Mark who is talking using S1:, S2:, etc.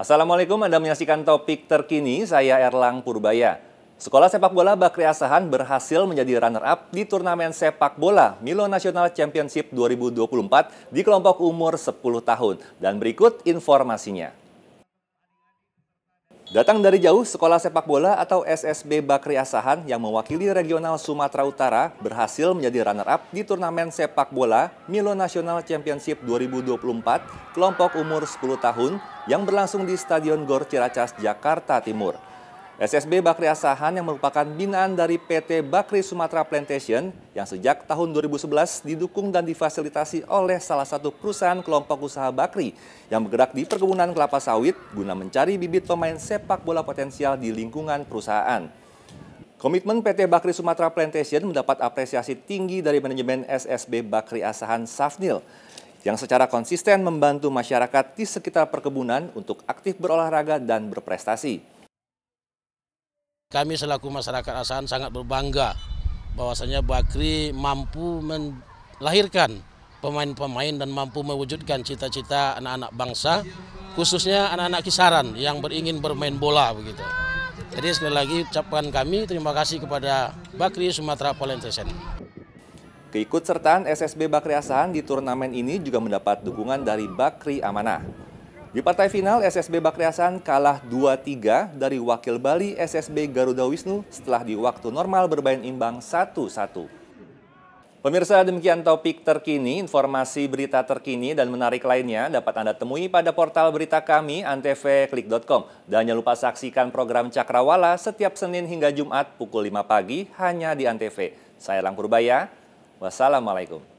S1: Assalamualaikum, Anda menyaksikan topik terkini, saya Erlang Purbaya. Sekolah sepak bola Bakri Asahan berhasil menjadi runner-up di turnamen sepak bola Milo National Championship 2024 di kelompok umur 10 tahun. Dan berikut informasinya. Datang dari jauh, Sekolah Sepak Bola atau SSB Bakri Asahan yang mewakili regional Sumatera Utara berhasil menjadi runner-up di turnamen sepak bola Milo National Championship 2024 kelompok umur 10 tahun yang berlangsung di Stadion Gor Ciracas, Jakarta Timur. SSB Bakri Asahan yang merupakan binaan dari PT Bakri Sumatera Plantation yang sejak tahun 2011 didukung dan difasilitasi oleh salah satu perusahaan kelompok usaha Bakri yang bergerak di perkebunan kelapa sawit guna mencari bibit pemain sepak bola potensial di lingkungan perusahaan. Komitmen PT Bakri Sumatera Plantation mendapat apresiasi tinggi dari manajemen SSB Bakri Asahan Safnil yang secara konsisten membantu masyarakat di sekitar perkebunan untuk aktif berolahraga dan berprestasi.
S2: Kami selaku masyarakat Asahan sangat berbangga bahwasanya Bakri mampu melahirkan pemain-pemain dan mampu mewujudkan cita-cita anak-anak bangsa khususnya anak-anak kisaran yang beringin bermain bola begitu. Jadi sekali lagi ucapkan kami terima kasih kepada Bakri Sumatera Polentesen.
S1: Keikutsertaan SSB Bakri Asahan di turnamen ini juga mendapat dukungan dari Bakri Amanah. Di partai final, SSB Bakriasan kalah 2-3 dari wakil Bali SSB Garuda Wisnu setelah di waktu normal bermain imbang 1-1. Pemirsa demikian topik terkini, informasi berita terkini dan menarik lainnya dapat Anda temui pada portal berita kami antvklik.com. Dan jangan lupa saksikan program Cakrawala setiap Senin hingga Jumat pukul 5 pagi hanya di Antv. Saya Lang Purbaya, wassalamualaikum.